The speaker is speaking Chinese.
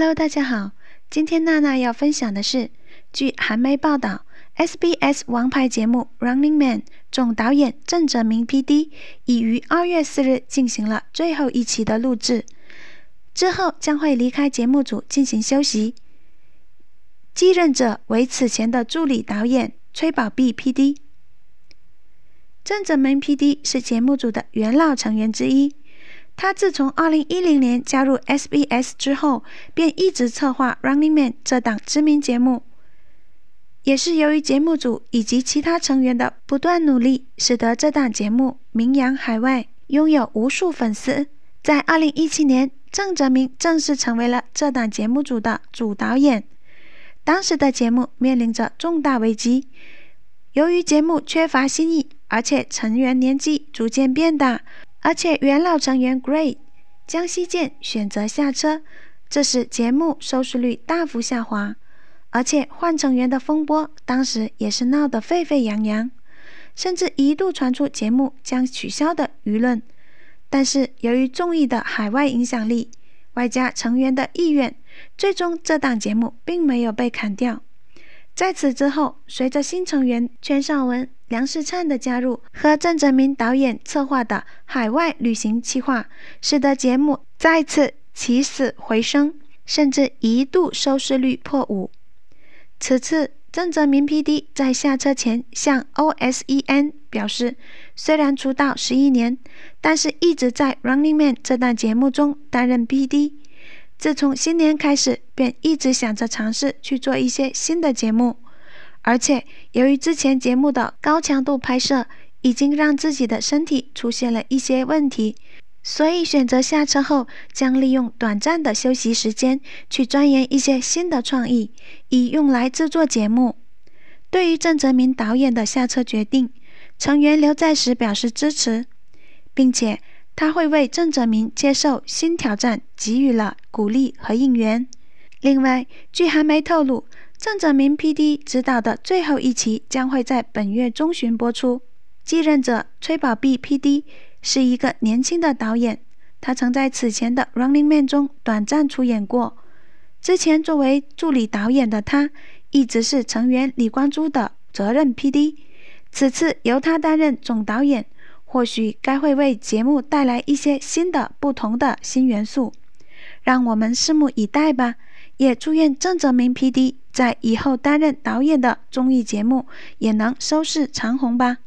Hello，大家好。今天娜娜要分享的是，据韩媒报道，SBS 王牌节目《Running Man》总导演郑哲明 PD 已于二月四日进行了最后一期的录制，之后将会离开节目组进行休息。继任者为此前的助理导演崔宝碧 PD。郑哲明 PD 是节目组的元老成员之一。他自从2010年加入 SBS 之后，便一直策划《Running Man》这档知名节目。也是由于节目组以及其他成员的不断努力，使得这档节目名扬海外，拥有无数粉丝。在2017年，郑哲明正式成为了这档节目组的主导演。当时的节目面临着重大危机，由于节目缺乏新意，而且成员年纪逐渐变大。而且，元老成员 Gray、江西健选择下车，这使节目收视率大幅下滑。而且换成员的风波当时也是闹得沸沸扬扬，甚至一度传出节目将取消的舆论。但是，由于综艺的海外影响力，外加成员的意愿，最终这档节目并没有被砍掉。在此之后，随着新成员圈上文、梁世灿的加入和郑哲民导演策划的海外旅行企划，使得节目再次起死回生，甚至一度收视率破五。此次郑哲民 PD 在下车前向 OSEN 表示，虽然出道十一年，但是一直在《Running Man》这档节目中担任 PD。自从新年开始，便一直想着尝试去做一些新的节目。而且，由于之前节目的高强度拍摄，已经让自己的身体出现了一些问题，所以选择下车后，将利用短暂的休息时间去钻研一些新的创意，以用来制作节目。对于郑泽民导演的下车决定，成员刘在石表示支持，并且。他会为郑则民接受新挑战给予了鼓励和应援。另外，据韩媒透露，郑则民 PD 指导的最后一期将会在本月中旬播出。继任者崔宝碧 PD 是一个年轻的导演，他曾在此前的《Running Man》中短暂出演过。之前作为助理导演的他，一直是成员李光洙的责任 PD。此次由他担任总导演。或许该会为节目带来一些新的、不同的新元素，让我们拭目以待吧。也祝愿郑泽民 P.D 在以后担任导演的综艺节目也能收视长虹吧。